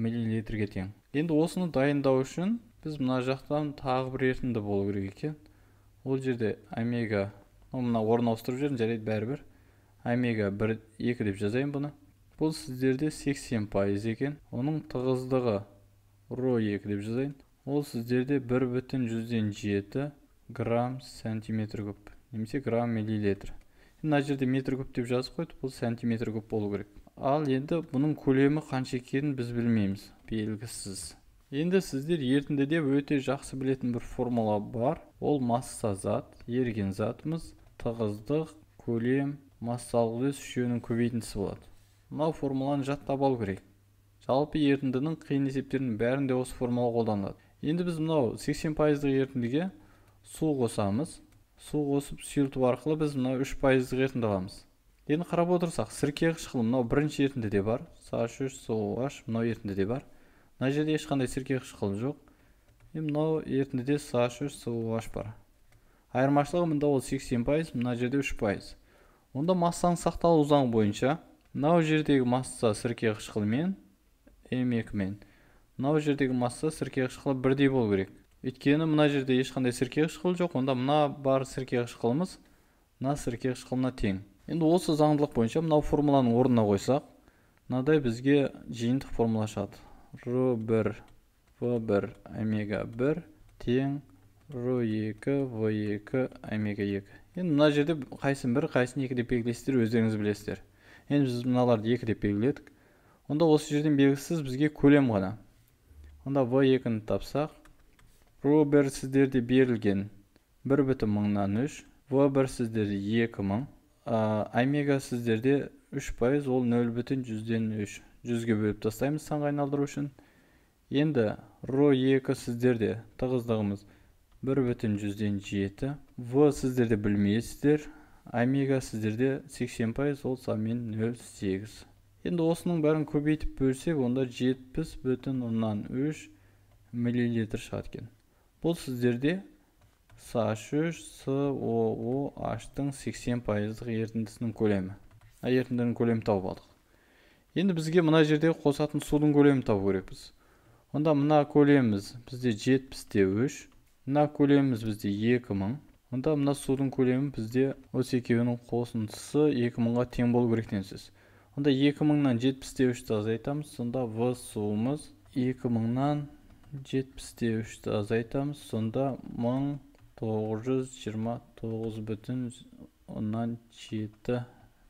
[SPEAKER 1] миллилитрге тең енді осыны дайындау үшін біз мына жақтан тағы бір ерітінді болу керек екен ол жерде омега мына орын ауыстырып жібердім жарайды бәрібір омега бір екі деп жазайын бұны бұл сіздерде 80 пайыз екен оның тығыздығы ро екі деп жазайын ол сіздерде бір бүтін жүзден жеті грамм сантиметр куб немесе грамм миллилитр мына жерде метр куб деп жазып қойдық бұл сантиметр куб болу керек ал енді бұның көлемі қанша екенін біз білмейміз белгісіз енді сіздер ерітіндіде өте жақсы білетін бір формула бар ол масса зат еріген затымыз тығыздық көлем массалық үлес үшеуінің көбейтіндісі болады мынау формуланы жаттап алу керек жалпы ерітіндінің қиын есептерінің бәрінде осы формула қолданылады енді біз мынау 80 пайыздық ерітіндіге су қосамыз су қосып сұйылту арқылы біз мынау үш пайыздық ерітінді аламыз енді қарап отырсақ сірке қышқылы мынау бірінші ертінде де бар үш аш мынау ертінде де бар мына жерде ешқандай сірке қышқылы жоқ и мынау ерітіндіде үш аш бар айырмашылығы мында ол 80 пайыз мына жерде 3 пайыз онда массаның сақталу заңы бойынша мынау жердегі масса сірке қышқылымен м2 мен мынау жердегі масса сірке қышқылы бірдей болу керек өйткені мына жерде ешқандай сірке қышқылы жоқ онда мына бар сірке қышқылымыз мына сірке қышқылына тең енді осы заңдылық бойынша мынау формуланың орнына қойсақ мынадай бізге жиынтық формула шығады r1 v1 омега 1 тең r2 v2 омега 2 енді мына жерде қайсын бір қайсын екі деп белгілейсіздер өздеріңіз білесіздер енді біз мыналарды екі деп белгіледік онда осы жерден белгісіз бізге көлем ғана онда v2-ні тапсақ r1 сіздерде берілген бір бүтін v1 сіздерде екі омега сіздерде 3 пайыз ол нөл бүтін жүзден үш жүзге бөліп тастаймыз санға айналдыру үшін енді ро екі сіздерде тығыздығымыз бір бүтін жүзден жеті в сіздерде білмейсіздер омега сіздерде 80 пайыз ол санмен нөл сегіз енді осының бәрін көбейтіп бөлсек онда жетпіс бүтін оннан үш миллилитр шығады екен бұл сіздерде саш3 сооh-тың 80 пайыздық ерітіндісінің көлемі ерітіндінің көлемін тауып алдық енді бізге мына жерде қосатын судың көлемін табу керекпіз онда мына көлеміз бізде 70 де 3 мына көлеміз бізде 2000 онда мына судың көлемі бізде осы екеуінің қосындысы 2000-ға тең болу керек сіз. онда 2000-нан 70-те 3-ті азайтамыз сонда в суымыз 2000-нан 70-те 3-ті азайтамыз сонда 1000 тоғыз бүтін оннан жеті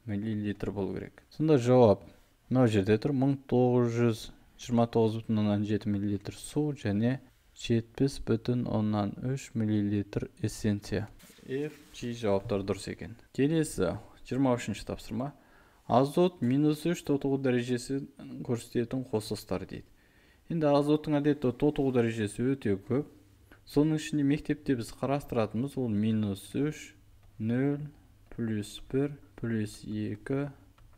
[SPEAKER 1] миллилитр болу керек сонда жауап мына жерде тұр мың бүтін оннан жеті миллилитр су және жетпіс бүтін оннан үш миллилитр эссенция f g жауаптар дұрыс екен келесі 23 үшінші тапсырма азот минус үш тотығу дәрежесі көрсететін қосылыстар дейді енді азоттың әдетте тотығу дәрежесі өте көп соның ішінде мектепте біз қарастыратымыз, ол минус 3 0 плюс 1 плюс 2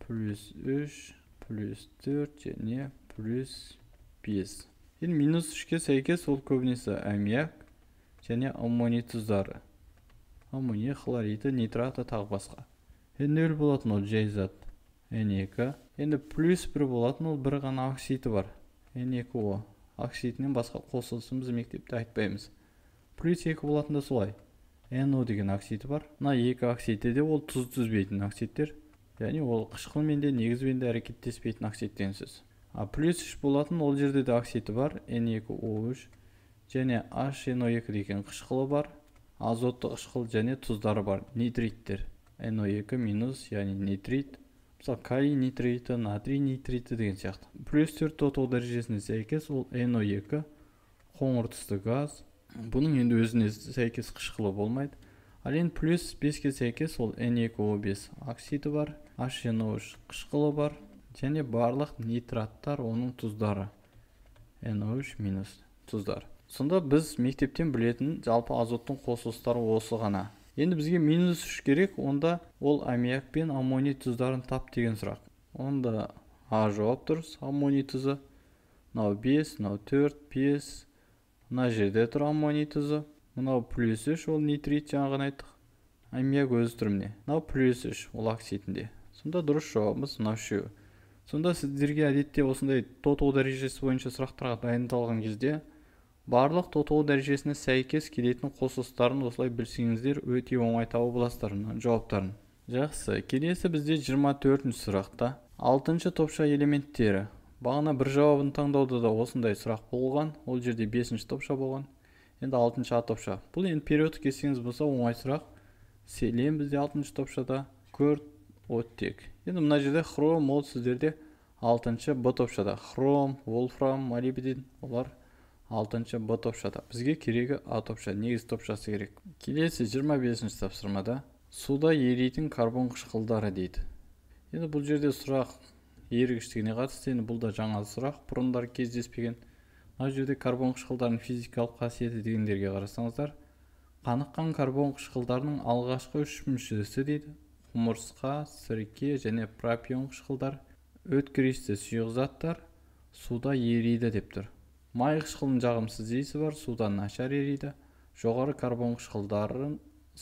[SPEAKER 1] плюс 3 плюс 4 және плюс 5 енді минус 3-ке сәйкес ол көбінесі аммиак және аммоний тұздары аммоний хлориді нитраты тағы басқа енді нөл болатын ол жай зат N2 енді плюс 1 болатын ол бір ғана оксиді бар N2O оксидінен басқа қосылысымыз мектепте айтпаймыз плюс екі болатын да солай но деген оксиді бар мына екі оксиді де ол тұз түзбейтін оксидтер яғни ол қышқылмен де негізбен де әрекеттеспейтін деген сөз а плюс үш болатын ол жерде де оксиді бар n екі о үш және hno екі деген қышқылы бар азотты қышқыл және тұздары бар нитриттер но екі минус яғни нитрит мысалы калий нитриті натрий нитриті деген сияқты плюс төрт тотығ дәрежесіне сәйкес ол NO2 қоңыр түсті газ бұның енді өзіне сәйкес қышқылы болмайды ал енді плюс беске сәйкес ол н екі о 5 оксиді бар HNO3 қышқылы бар және барлық нитраттар оның тұздары NO3 минус тұздар сонда біз мектептен білетін жалпы азоттың қосылыстары осы ғана енді бізге минус үш керек онда ол аммиак пен аммоний тұздарын тап деген сұрақ онда а жауап дұрыс аммоний тұзы мынау бес мынау төрт бес мына жерде тұр аммоний тұзы мынау плюс үш ол нитрит жаңа ғана айттық аммиак өзі тұр міне мынау плюс үш ол оксидінде сонда дұрыс жауабымыз мынау үшеуі сонда сіздерге әдетте осындай тоту дәрежесі бойынша сұрақтарға дайындалған кезде барлық тотығу дәрежесіне сәйкес келетін қосылыстарын осылай білсеңіздер өте оңай тауып аласыздар жауаптарын жақсы келесі бізде 24 сұрақта алтыншы топша элементтері бағана бір жауабын таңдауда да осындай сұрақ болған ол жерде бесінші топша болған енді алтыншы а топша бұл енді периодтық кесеңіз болса оңай сұрақ селен бізде алтыншы топшада көрт оттек енді мына жерде хром ол сіздерде алтыншы б топшада хром волфрам молибден олар алтыншы б топшада бізге керегі а топша негіз топшасы керек келесі 25 тапсырмада суда еритін карбон қышқылдары дейді енді бұл жерде сұрақ ерігіштігіне қатысты енді бұл да жаңа сұрақ бұрындар кездеспеген мына жерде карбон қышқылдарының физикалық қасиеті дегендерге қарасаңыздар қаныққан карбон қышқылдарының алғашқы үш мүшесі дейді құмырсқа сірке және пропион қышқылдар өткір иісті сұйық заттар суда ериді деп тұр май қышқылының жағымсыз иісі бар судан нашар ериді жоғары карбон қышқылдарын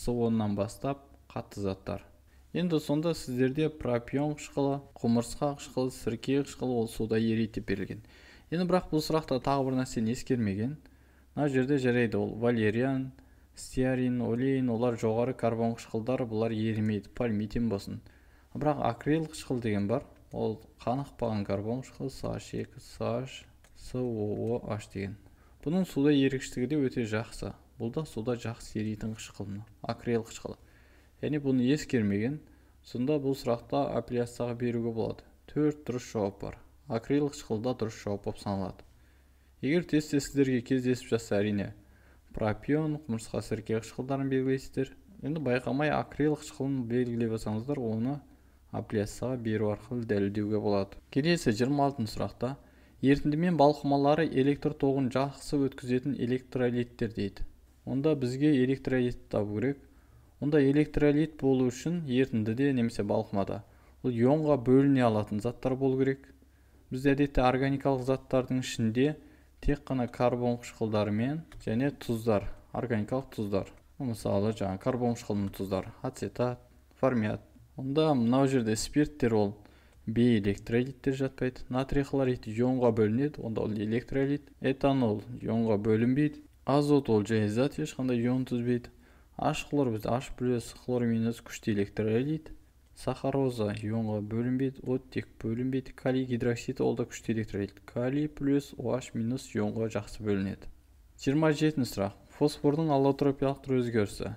[SPEAKER 1] суоннан бастап қатты заттар енді сонда сіздерде пропион қышқылы құмырсқа қышқылы сірке қышқылы ол суда ериді деп берілген енді бірақ бұл сұрақта тағы бір нәрсені ескермеген мына жерде жарайды ол валериан стиарин олеин олар жоғары карбон қышқылдар бұлар ерімейді пальмитин болсын бірақ акрил қышқыл деген бар ол қанықпаған карбон қышқылы sh екі сооh деген бұның суда ерігіштігі де өте жақсы бұл да суда жақсы еритін қышқыл акрил қышқылы Яғни бұны ескермеген сонда бұл сұрақта апелляцияға беруге болады төрт дұрыс жауап бар акрил қышқылы дұрыс жауап болып саналады егер тестте сіздерге кездесіп жатса әрине пропион құмырсқа сірке қышқылдарын белгілейсіздер енді байқамай акрил қышқылын белгілеп алсаңыздар, оны апелляцияға беру арқылы дәлелдеуге болады келесі 26 сұрақта ерітіндімен балқымалары электр тоғын жақсы өткізетін электролиттер дейді онда бізге электролитті табу керек онда электролит болу үшін ерітіндіде немесе балқымада ол ионға бөліне алатын заттар болу керек бізде әдетте органикалық заттардың ішінде тек қана карбон қышқылдарымен және тұздар органикалық тұздар мысалы жаңағы карбон қышқылының тұздары ацетат формиат онда мынау жерде спирттер ол б жатпайды натрий хлорид ионға бөлінеді онда ол электролит этанол ионға бөлінбейді азот ол жай зат ешқандай ион түзбейді аш хлор біз аш плюс хлор минус күшті электролит сахароза ионға бөлінбейді оттек бөлінбейді калий гидроксиді ол да күшті электролит калий плюс оаш минус ионға жақсы бөлінеді жиырма жетінші сұрақ фосфордың аллотропиялық түр өзгерісі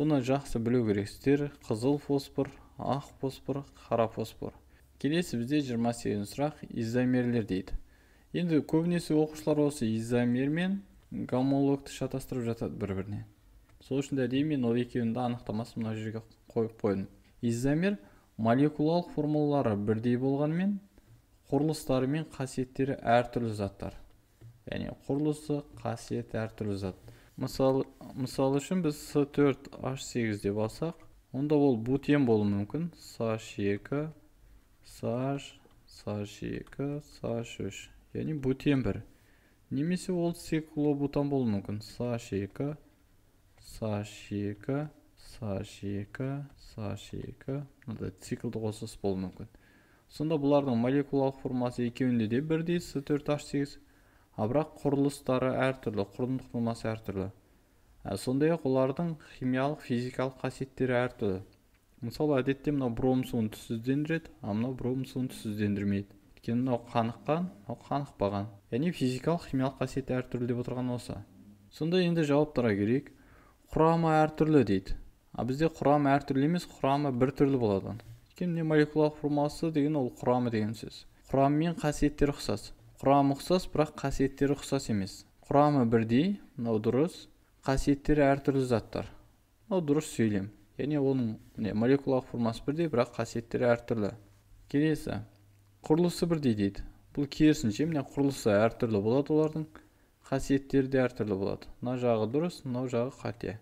[SPEAKER 1] бұны жақсы білу керексіздер қызыл фосфор ақ фосфор қара фосфор келесі бізде 28 сұрақ изомерлер дейді енді көбінесе оқушылар осы изомер мен гомологты шатастырып жатады бір біріне сол үшін де әдейі мен ол екеуінің да анықтамасын мына жерге қойып қойдым изомер молекулалық формулалары бірдей болғанымен құрылыстары мен қасиеттері әртүрлі заттар яғни құрылысы қасиеті әртүрлі зат мысалы мысал үшін біз с 4 h 8 деп алсақ онда ол бутен болуы мүмкін с 2 саш саш 2 саш 3 яғни бөтен бір немесе ол циклобутан болуы мүмкін саш 2 саш 2 саш 2 саш 2 мындай циклді қосыс болуы мүмкін сонда бұлардың молекулалық формасы екеуінде де бірдей С4H8 ал бірақ құрылыстары әртүрлі құрылымдық нормасы әртүрлі ә Сонда ақ олардың химиялық физикалық қасиеттері әртүрлі мысалы әдетте мынау суын түссіздендіреді ал мынау суын түссіздендірмейді өйткені мынау қаныққан мынау қанықпаған яғни физикалық химиялық қасиеті әртүрлі деп отырған осы сонда енді жауаптарға керек құрамы әртүрлі дейді ал бізде құрамы әртүрлі емес құрамы бір түрлі болады өйткені міне молекулалық формуласы деген ол құрамы деген сөз құрамы мен қасиеттері ұқсас құрамы ұқсас бірақ қасиеттері ұқсас емес құрамы бірдей мынау дұрыс қасиеттері әртүрлі заттар мынау дұрыс сөйлем және оның міне молекулалық формасы бірдей бірақ қасиеттері әртүрлі келесі құрылысы бірдей дейді бұл керісінше міне құрылысы әртүрлі болады олардың қасиеттері де әртүрлі болады мына жағы дұрыс мынау жағы қате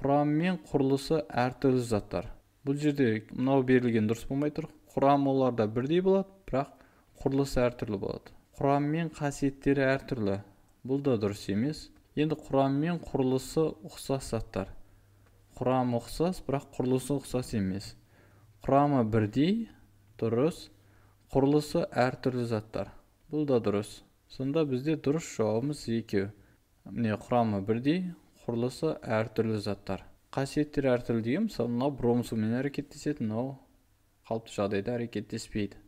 [SPEAKER 1] құрамы мен құрылысы әртүрлі заттар бұл жерде мынау берілген дұрыс болмай тұр құрамы оларда бірдей болады бірақ құрылысы әртүрлі болады құрамы мен қасиеттері әртүрлі бұл да дұрыс емес енді құрамы мен құрылысы ұқсас заттар құрамы ұқсас бірақ құрылысы ұқсас емес құрамы бірдей дұрыс құрылысы әртүрлі заттар бұл да дұрыс сонда бізде дұрыс жауабымыз екеу міне құрамы бірдей құрылысы әртүрлі заттар қасиеттері әртүрлі деген мысалы мынау бром сумен әрекеттеседі мынау қалыпты жағдайда әрекеттеспейді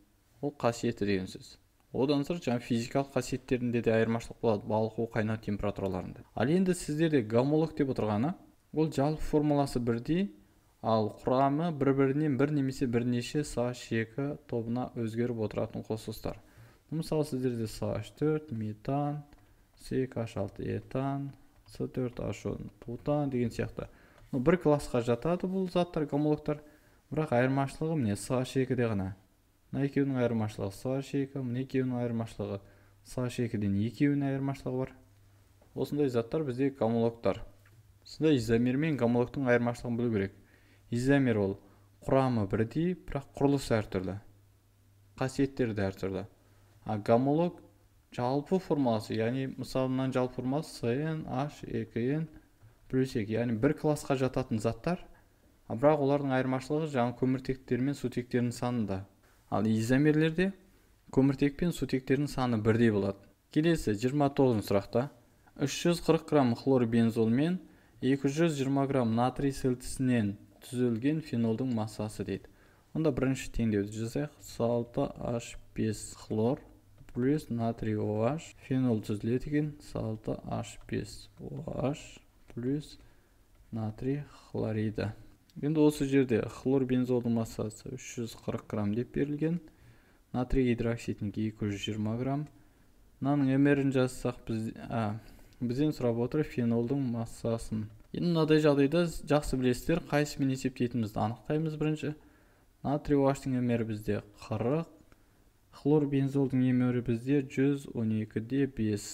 [SPEAKER 1] ол қасиеті деген сөз одан сырт жаңағы физикалық қасиеттерінде де айырмашылық болады балқу қайнау температураларында ал енді сіздерде гомолог деп отырғаны бұл жалпы формуласы бірдей ал құрамы бір-бірінен бір немесе бірнеше са екі тобына өзгеріп отыратын қосылыстар мысалы сіздерде sh 4 метан, CH6, этан, С4H10, бутан деген сияқты. Ну, бір классқа жатады бұл заттар, гомологтар. Бірақ айырмашылығы міне sh 2 де ғана. Мына екеуінің айырмашылығы sh 2 мына екеуінің айырмашылығы sh 2 ден екеуінің айырмашылығы бар. Осындай заттар бізде гомологтар сонда изомер мен гомологтың айырмашылығын білу керек изомер ол құрамы бірдей бірақ құрылысы әртүрлі қасиеттері де әртүрлі а гомолог жалпы формуласы яғни мысалы мынаның жалпы формуласы сн h 2 e, н плюс екі яғни бір классқа жататын заттар а бірақ олардың айырмашылығы жаңағы көміртектер мен сутектердің санында ал изомерлерде көміртек пен сутектердің саны бірдей болады келесі 29 тоғызыншы сұрақта 340 грамм хлорбензол мен 220 грамм натрий сілтісінен түзілген фенолдың массасы дейді онда бірінші теңдеуді жасайық 6 h5 хлор плюс натрий OH фенол түзіледі екен 6 h5 OH плюс натрий хлорида енді осы жерде хлор бензолдың массасы 340 грамм деп берілген натрий гидроксидінікі 220 грамм мынаның мрін жазсақ біз а, бізден сұрап отыр фенолдың массасын енді мынадай жағдайда жақсы білесіздер қайсымен есептейтінімізді анықтаймыз бірінші натрий оаштың мр бізде 40 хлор бензолдың бізде 112 де 5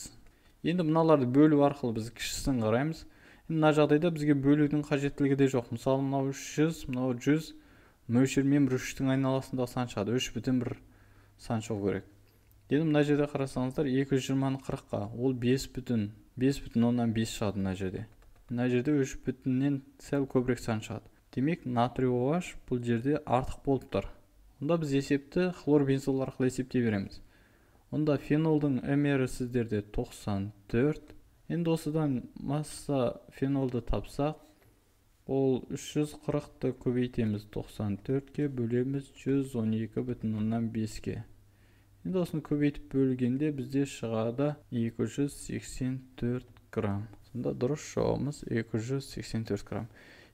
[SPEAKER 1] енді мыналарды бөлу арқылы біз кішісін қараймыз мына жағдайда бізге бөлудің қажеттілігі де жоқ мысалы мынау 300 мынау 100 мөлшермен бір үштің айналасында сан шығады үш бүтін бір сан шығу керек енді мына жерде қарасаңыздар 220-ны 40-қа ол 5 бүтін бес бүтін оннан бес шығады мына жерде мына жерде үш бүтіннен сәл көбірек сан шығады демек натрий OH бұл жерде артық болып тұр онда біз есепті хлор бензол арқылы есептей береміз онда фенолдың мр сіздерде 94 енді осыдан масса фенолды тапсақ ол 340-ты көбейтеміз 94-ке бөлеміз 112 бүтін оннан 5-ке енді осыны көбейтіп бөлгенде бізде шығады 284 грамм сонда дұрыс жауабымыз 284 грамм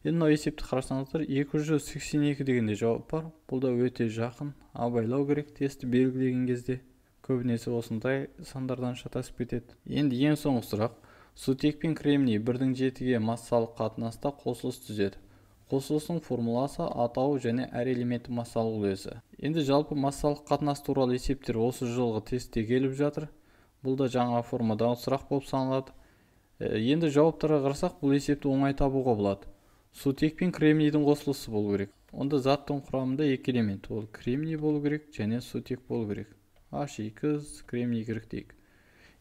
[SPEAKER 1] енді мынау есепті қарасаңыздар 282 дегенде жауап бар бұл да өте жақын абайлау керек тестті белгілеген кезде көбінесе осындай сандардан шатасып кетеді енді ең соңғы сұрақ сутек пен кремний бірдің жетіге массалық қатынаста қосылыс түзеді қосылысының формуласы атауы және әр элементі массалық үлесі енді жалпы массалық қатынас туралы есептер осы жылғы тестте келіп жатыр бұл да жаңа формадағы сұрақ болып саналады енді жауаптарға қарасақ бұл есепті оңай табуға болады сутек пен кремнийдің қосылысы болу керек онда заттың құрамында екі элемент ол кремний болу керек және сутек болу керек h екі кремний керек дейік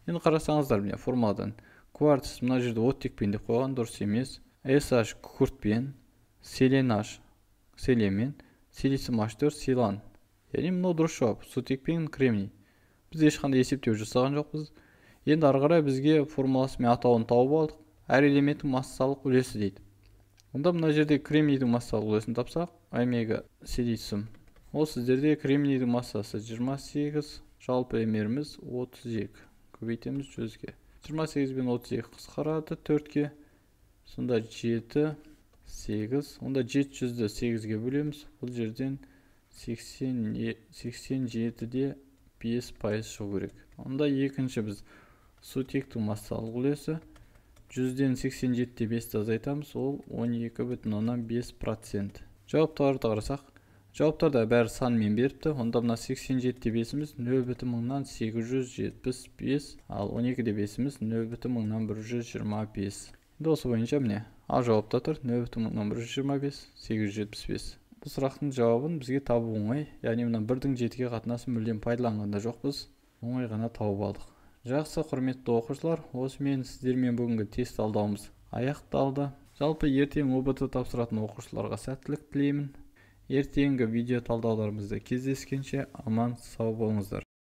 [SPEAKER 1] енді қарасаңыздар міне формуладан кварц мына жерде оттекпен деп қойған дұрыс емес sh күкіртпен селенаж селемен силициум h4 силан яғни мынау дұрыс жауап сутек пен кремний біз ешқандай есептеу жасаған жоқпыз енді ары қарай бізге формуласы мен атауын тауып алдық әр элементтің массалық үлесі дейді онда мына жерде кремнийдің массалық үлесін тапсақ омега силициум ол сіздерде кремнийдің массасы 28 жалпы эмеріміз 32 көбейтеміз жөзге 28 бен 32 қысқарады 4-ке сонда 7 8 онда 700-ді 8-ге бөлеміз бұл жерден 87-де 5 пайыз шығу керек онда екінші біз сутектің массалық үлесі 100-ден 87-де 5-ті азайтамыз ол 12 бүтін онан 5 процент жауаптарды қарасақ жауаптарда бәрі санмен беріпті онда мына 87-де 5-іміз 0 бүтін мыңнан 875 ал 12-де 5-іміз 0 бүтін мыңнан 125 енді осы бойынша міне ал жауапта тұр бүтін нөмірі жүз жиырма бес сегіз жүз жетпіс бес бұл сұрақтың жауабын бізге табу оңай яғни мына бірдің жетіге қатынасын мүлдем пайдаланғанда жоқпыз оңай ғана тауып алдық жақсы құрметті оқушылар осымен сіздермен бүгінгі тест талдауымыз аяқталды жалпы ертең обт тапсыратын оқушыларға сәттілік тілеймін ертеңгі видео талдауларымызда кездескенше аман сау болыңыздар